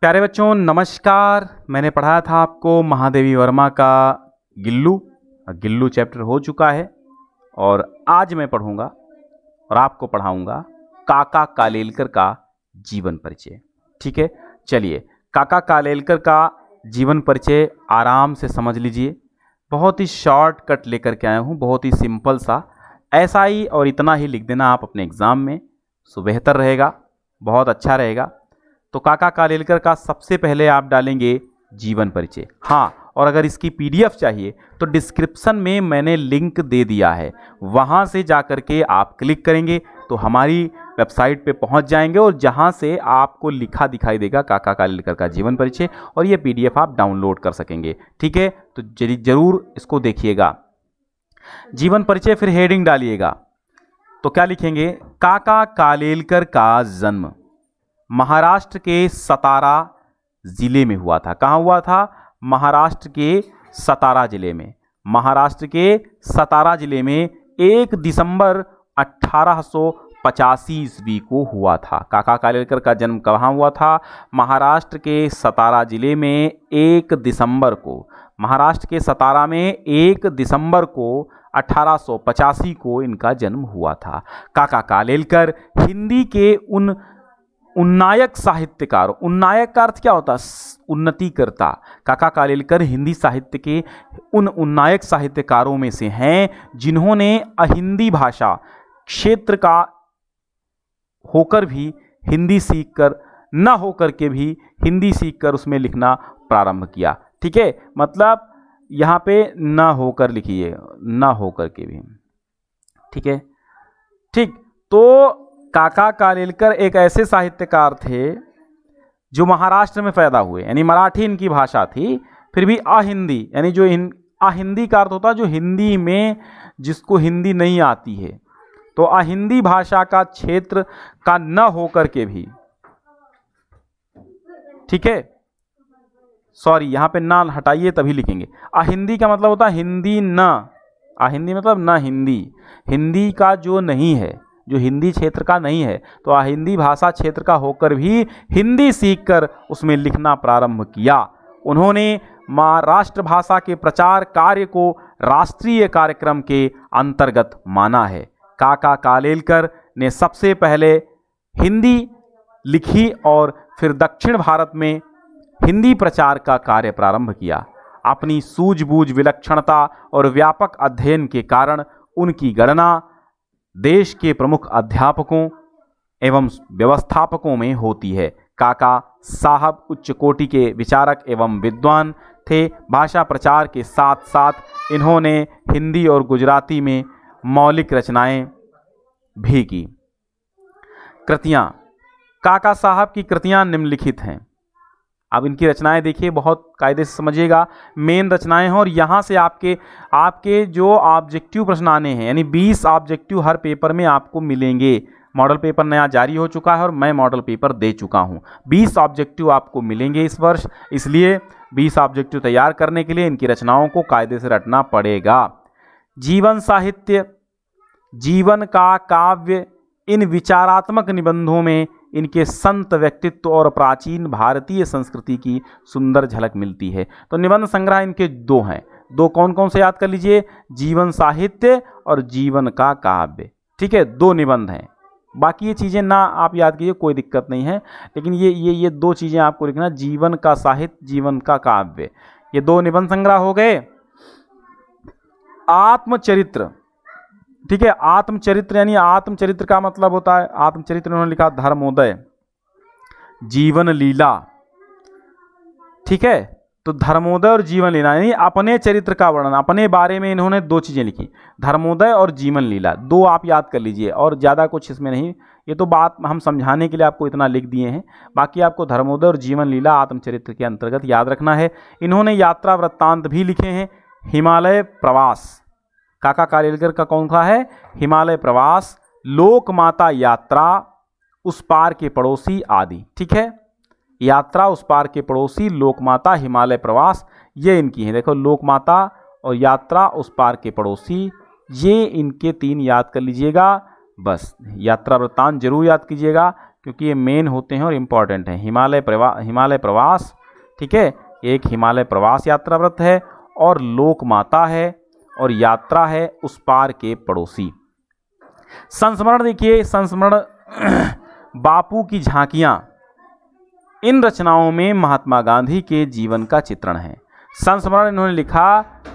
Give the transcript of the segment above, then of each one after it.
प्यारे बच्चों नमस्कार मैंने पढ़ाया था आपको महादेवी वर्मा का गिल्लू गिल्लू चैप्टर हो चुका है और आज मैं पढ़ूंगा और आपको पढ़ाऊंगा काका कालेलकर का जीवन परिचय ठीक है चलिए काका कालेलकर का जीवन परिचय आराम से समझ लीजिए बहुत ही शॉर्ट कट लेकर के आया हूँ बहुत ही सिंपल सा ऐसा ही और इतना ही लिख देना आप अपने एग्ज़ाम में सो बेहतर रहेगा बहुत अच्छा रहेगा तो काका कालेलकर का सबसे पहले आप डालेंगे जीवन परिचय हाँ और अगर इसकी पीडीएफ चाहिए तो डिस्क्रिप्शन में मैंने लिंक दे दिया है वहाँ से जा कर के आप क्लिक करेंगे तो हमारी वेबसाइट पे पहुंच जाएंगे और जहां से आपको लिखा दिखाई देगा काका कालेलकर का जीवन परिचय और ये पीडीएफ आप डाउनलोड कर सकेंगे ठीक है तो जरूर इसको देखिएगा जीवन परिचय फिर हेडिंग डालिएगा तो क्या लिखेंगे काका कालेलकर का जन्म महाराष्ट्र के सतारा ज़िले में हुआ था कहाँ हुआ था महाराष्ट्र के सतारा ज़िले में महाराष्ट्र के सतारा ज़िले में एक दिसंबर अट्ठारह पचासी ईस्वी को हुआ था काका कालेकर का जन्म कहाँ हुआ था महाराष्ट्र के सतारा जिले में एक दिसंबर को महाराष्ट्र के सतारा में एक दिसंबर को पचासी को इनका जन्म हुआ था काका कालेलकर हिंदी के उन उन्नायक साहित्यकार उन्नायक का अर्थ क्या होता है उन्नति करता काका कालेलकर हिंदी साहित्य के उन उन्नायक साहित्यकारों में से हैं जिन्होंने अहिंदी भाषा क्षेत्र का होकर भी हिंदी सीखकर न होकर के भी हिंदी सीखकर उसमें लिखना प्रारंभ किया ठीक है मतलब यहाँ पे न होकर लिखिए न होकर के भी ठीक है ठीक तो काका कालिलकर एक ऐसे साहित्यकार थे जो महाराष्ट्र में पैदा हुए यानी मराठी इनकी भाषा थी फिर भी अहिंदी यानी जो इन अहिंदी का अर्थ होता जो हिंदी में जिसको हिंदी नहीं आती है तो अहिंदी भाषा का क्षेत्र का न होकर के भी ठीक है सॉरी यहाँ पे ना हटाइए तभी लिखेंगे अहिंदी का मतलब होता है हिंदी न अहिंदी मतलब न हिंदी हिंदी का जो नहीं है जो हिंदी क्षेत्र का नहीं है तो हिंदी भाषा क्षेत्र का होकर भी हिंदी सीखकर उसमें लिखना प्रारंभ किया उन्होंने महाराष्ट्र भाषा के प्रचार कार्य को राष्ट्रीय कार्यक्रम के अंतर्गत माना है काका कालेलकर ने सबसे पहले हिंदी लिखी और फिर दक्षिण भारत में हिंदी प्रचार का कार्य प्रारंभ किया अपनी सूझबूझ विलक्षणता और व्यापक अध्ययन के कारण उनकी गणना देश के प्रमुख अध्यापकों एवं व्यवस्थापकों में होती है काका साहब उच्च कोटि के विचारक एवं विद्वान थे भाषा प्रचार के साथ साथ इन्होंने हिंदी और गुजराती में मौलिक रचनाएं भी की कृतियाँ काका साहब की कृतियाँ निम्नलिखित हैं अब इनकी रचनाएं देखिए बहुत कायदे से समझिएगा मेन रचनाएं हैं और यहाँ से आपके आपके जो ऑब्जेक्टिव प्रश्न आने हैं यानी 20 ऑब्जेक्टिव हर पेपर में आपको मिलेंगे मॉडल पेपर नया जारी हो चुका है और मैं मॉडल पेपर दे चुका हूँ 20 ऑब्जेक्टिव आपको मिलेंगे इस वर्ष इसलिए 20 ऑब्जेक्टिव तैयार करने के लिए इनकी रचनाओं को कायदे से रटना पड़ेगा जीवन साहित्य जीवन का काव्य इन विचारात्मक निबंधों में इनके संत व्यक्तित्व और प्राचीन भारतीय संस्कृति की सुंदर झलक मिलती है तो निबंध संग्रह इनके दो हैं दो कौन कौन से याद कर लीजिए जीवन साहित्य और जीवन का काव्य ठीक है दो निबंध हैं बाकी ये चीज़ें ना आप याद कीजिए कोई दिक्कत नहीं है लेकिन ये ये ये दो चीज़ें आपको लिखना जीवन का साहित्य जीवन का काव्य ये दो निबंध संग्रह हो गए आत्मचरित्र ठीक है आत्मचरित्र यानी आत्मचरित्र का मतलब होता है आत्मचरित्र उन्होंने लिखा धर्मोदय जीवन लीला ठीक है तो धर्मोदय और जीवन लीला यानी अपने चरित्र का वर्णन अपने बारे में इन्होंने दो चीज़ें लिखी धर्मोदय और जीवन लीला दो आप याद कर लीजिए और ज़्यादा कुछ इसमें नहीं ये तो बात हम समझाने के लिए आपको इतना लिख दिए हैं बाकी आपको धर्मोदय और जीवन लीला आत्मचरित्र के अंतर्गत याद रखना है इन्होंने यात्रा वृत्तांत भी लिखे हैं हिमालय प्रवास काका कालेलकर का कौन सा है हिमालय प्रवास लोक माता यात्रा उस पार के पड़ोसी आदि ठीक है यात्रा उस पार के पड़ोसी लोकमाता हिमालय प्रवास ये इनकी है देखो लोकमाता और यात्रा उस पार के पड़ोसी ये इनके तीन याद कर लीजिएगा बस यात्रा वृत्तांत जरूर याद कीजिएगा क्योंकि ये मेन होते हैं और इम्पॉर्टेंट हैं हिमालय प्रवा हिमालय प्रवास ठीक है एक हिमालय प्रवास यात्रा व्रत है और लोकमाता है और यात्रा है उस पार के पड़ोसी संस्मरण देखिए संस्मरण बापू की झांकियां इन रचनाओं में महात्मा गांधी के जीवन का चित्रण है संस्मरण इन्होंने लिखा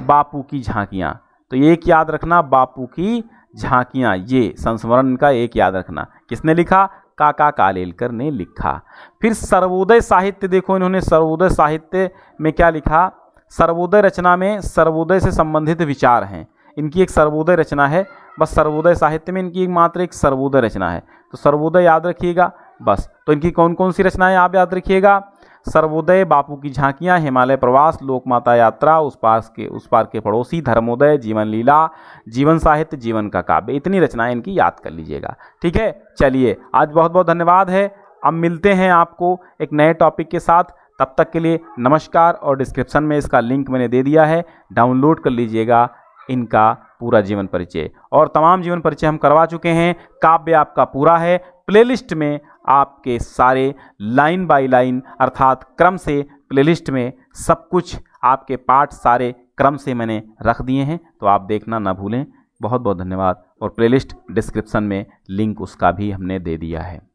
बापू की झांकियां तो एक याद रखना बापू की झांकियां ये संस्मरण का एक याद रखना किसने लिखा काका कालेलकर ने लिखा फिर सर्वोदय साहित्य देखो इन्होंने सर्वोदय साहित्य में क्या लिखा सर्वोदय रचना में सर्वोदय से संबंधित विचार हैं इनकी एक सर्वोदय रचना है बस सर्वोदय साहित्य में इनकी मात्र एक सर्वोदय रचना है तो सर्वोदय याद रखिएगा बस तो इनकी कौन कौन सी रचनाएं आप याद रखिएगा सर्वोदय बापू की झांकियां हिमालय प्रवास लोकमाता यात्रा उस पार के उस पार के पड़ोसी धर्मोदय जीवन लीला जीवन साहित्य जीवन का काव्य इतनी रचनाएं इनकी याद कर लीजिएगा ठीक है चलिए आज बहुत बहुत धन्यवाद है अब मिलते हैं आपको एक नए टॉपिक के साथ तब तक के लिए नमस्कार और डिस्क्रिप्शन में इसका लिंक मैंने दे दिया है डाउनलोड कर लीजिएगा इनका पूरा जीवन परिचय और तमाम जीवन परिचय हम करवा चुके हैं काव्य आपका पूरा है प्लेलिस्ट में आपके सारे लाइन बाय लाइन अर्थात क्रम से प्लेलिस्ट में सब कुछ आपके पार्ट सारे क्रम से मैंने रख दिए हैं तो आप देखना ना भूलें बहुत बहुत धन्यवाद और प्लेलिस्ट डिस्क्रिप्शन में लिंक उसका भी हमने दे दिया है